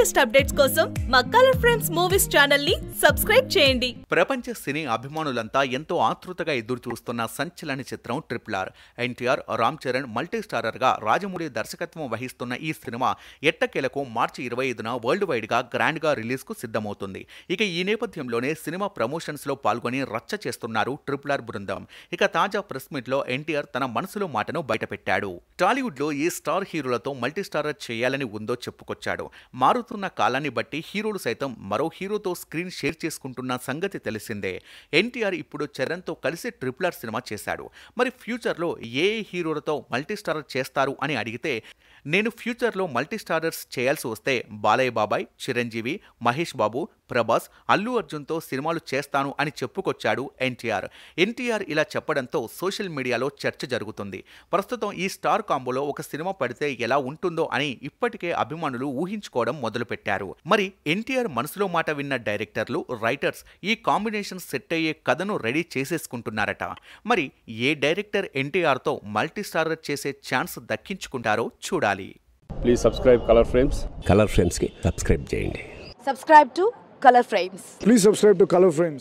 latest updates కోసం మా colour friends movies channel ని సబ్స్క్రైబ్ చేయండి ప్రపంచ సినీ అభిమానులంతా ఎంతో ఆతృతగా ఎదురు చూస్తున్న సంచలన చిత్రం triple R NTR Ram Charan multistarrer గా రాజమౌళి దర్శకత్వం వహిస్తున్న ఈ సినిమా ఎట్టకేలకు మార్చి ఇరవై ఐదున వరల్డ్ వైడ్ గా గ్రాండ్ గా రిలీజ్ కు సిద్ధమవుతుంది ఇక ఈ నేపథ్యంలోనే సినిమా ప్రమోషన్స్ లో పాల్గొని రచ్చ చేస్తున్నారు ట్రిపుల్ ఆర్ బృందం ఇక తాజా ప్రెస్ మీట్ లో ఎన్టీఆర్ తన మనసులో మాటను బయటపెట్టాడు టాలీవుడ్ లో ఏ స్టార్ హీరోలతో మల్టీ స్టారర్ చేయాలని ఉందో చెప్పుకొచ్చాడు మారుతి మారుతున్న కాలాన్ని బట్టి హీరోలు సైతం మరో హీరోతో స్క్రీన్ షేర్ చేసుకుంటున్న సంగతి తెలిసిందే ఎన్టీఆర్ ఇప్పుడు చరణ్తో కలిసి ట్రిపులర్ సినిమా చేశాడు మరి ఫ్యూచర్లో ఏ హీరోలతో మల్టీస్టారర్ చేస్తారు అని అడిగితే నేను ఫ్యూచర్లో మల్టీస్టారర్స్ చేయాల్సి వస్తే బాలయ్య బాబాయ్ చిరంజీవి మహేష్ బాబు ప్రభాస్ అల్లు అర్జున్తో సినిమాలు చేస్తాను అని చెప్పుకొచ్చాడు ఎన్టీఆర్ ఎన్టీఆర్ ఇలా చెప్పడంతో సోషల్ మీడియాలో చర్చ జరుగుతుంది ప్రస్తుతం ఈ స్టార్ కాంబోలో ఒక సినిమా పడితే ఎలా ఉంటుందో అని ఇప్పటికే అభిమానులు ఊహించుకోవడం మొదలుపెట్టారు మరి ఎన్టీఆర్ మనసులో మాట విన్న డైరెక్టర్లు రైటర్స్ ఈ కాంబినేషన్ సెట్ అయ్యే కథను రెడీ చేసేసుకుంటున్నారట మరి ఏ డైరెక్టర్ ఎన్టీఆర్తో మల్టీస్టారర్ చేసే ఛాన్స్ దక్కించుకుంటారో చూడాలి ఉండాలి please subscribe colour frames colour ఫ్రేమ్స్కి సబ్స్క్రైబ్ చేయండి subscribe to colour frames please subscribe to colour frames